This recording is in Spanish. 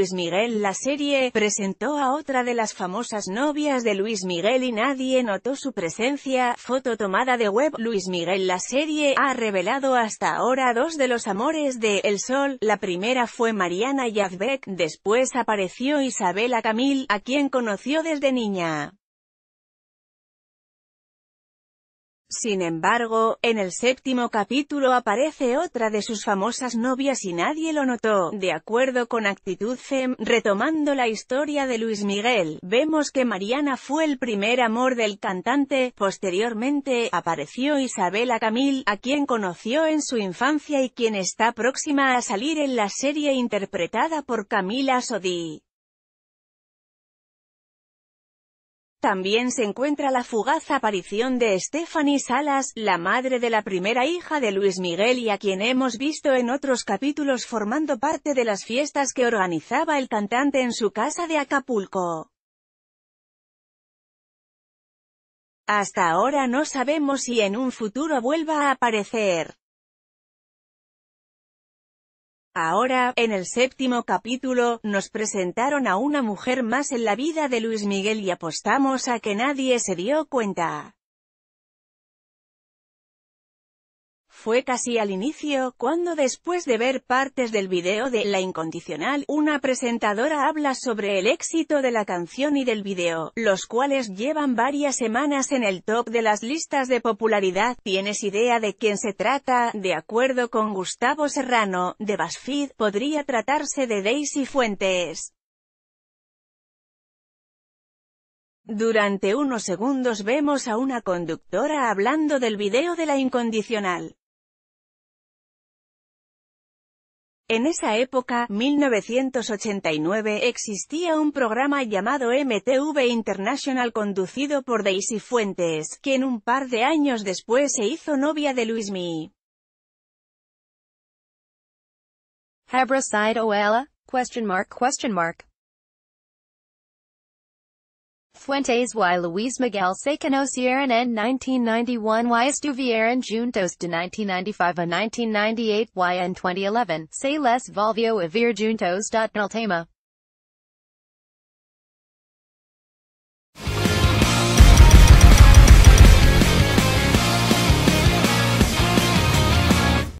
Luis Miguel la serie, presentó a otra de las famosas novias de Luis Miguel y nadie notó su presencia, foto tomada de web, Luis Miguel la serie, ha revelado hasta ahora dos de los amores de El Sol, la primera fue Mariana Yazbek, después apareció Isabela Camil, a quien conoció desde niña. Sin embargo, en el séptimo capítulo aparece otra de sus famosas novias y nadie lo notó. De acuerdo con Actitud Fem, retomando la historia de Luis Miguel, vemos que Mariana fue el primer amor del cantante. Posteriormente, apareció Isabela Camil, a quien conoció en su infancia y quien está próxima a salir en la serie interpretada por Camila Sodi. También se encuentra la fugaz aparición de Stephanie Salas, la madre de la primera hija de Luis Miguel y a quien hemos visto en otros capítulos formando parte de las fiestas que organizaba el cantante en su casa de Acapulco. Hasta ahora no sabemos si en un futuro vuelva a aparecer. Ahora, en el séptimo capítulo, nos presentaron a una mujer más en la vida de Luis Miguel y apostamos a que nadie se dio cuenta. Fue casi al inicio, cuando después de ver partes del video de La Incondicional, una presentadora habla sobre el éxito de la canción y del video, los cuales llevan varias semanas en el top de las listas de popularidad. ¿Tienes idea de quién se trata? De acuerdo con Gustavo Serrano, de BuzzFeed, podría tratarse de Daisy Fuentes. Durante unos segundos vemos a una conductora hablando del video de la incondicional. En esa época, 1989, existía un programa llamado MTV International conducido por Daisy Fuentes, quien un par de años después se hizo novia de Luis Miguel. Fuentes y Luis Miguel se Sierra n. 1991 y estuvieron juntos de 1995 a 1998 y en 2011 se les volvió a ver juntos. El tema